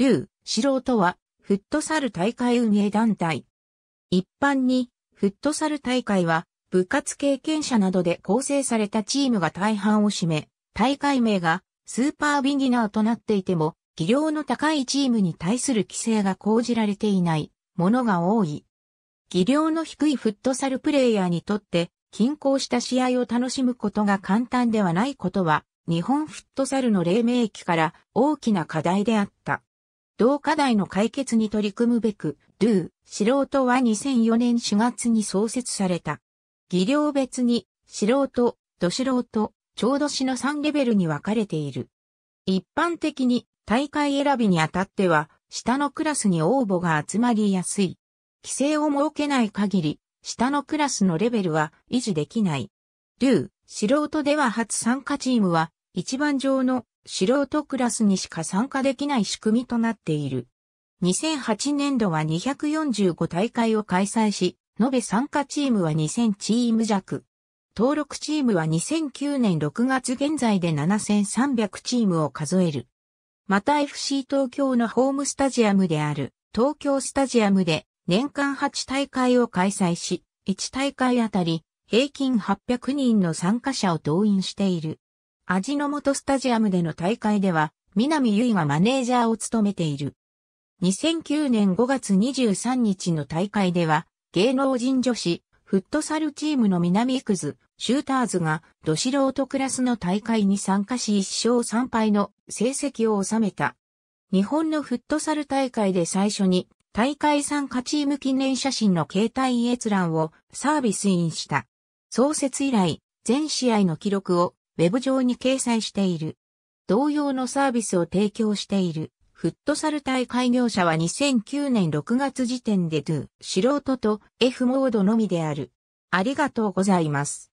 竜、素人は、フットサル大会運営団体。一般に、フットサル大会は、部活経験者などで構成されたチームが大半を占め、大会名がスーパービギナーとなっていても、技量の高いチームに対する規制が講じられていないものが多い。技量の低いフットサルプレイヤーにとって、均衡した試合を楽しむことが簡単ではないことは、日本フットサルの黎明期から大きな課題であった。同課題の解決に取り組むべく、ドゥ、素人は2004年4月に創設された。技量別に、素人、土素人、ちょうどしの3レベルに分かれている。一般的に大会選びにあたっては、下のクラスに応募が集まりやすい。規制を設けない限り、下のクラスのレベルは維持できない。ドゥ、素人では初参加チームは、一番上の素人クラスにしか参加できない仕組みとなっている。2008年度は245大会を開催し、延べ参加チームは2000チーム弱。登録チームは2009年6月現在で7300チームを数える。また FC 東京のホームスタジアムである東京スタジアムで年間8大会を開催し、1大会あたり平均800人の参加者を動員している。味の素スタジアムでの大会では、南優衣がマネージャーを務めている。2009年5月23日の大会では、芸能人女子、フットサルチームの南クズ、シューターズが、ド素人クラスの大会に参加し1勝3敗の成績を収めた。日本のフットサル大会で最初に、大会参加チーム記念写真の携帯閲覧をサービスインした。創設以来、全試合の記録をウェブ上に掲載している。同様のサービスを提供している。フットサル対開業者は2009年6月時点で Do 素人と F モードのみである。ありがとうございます。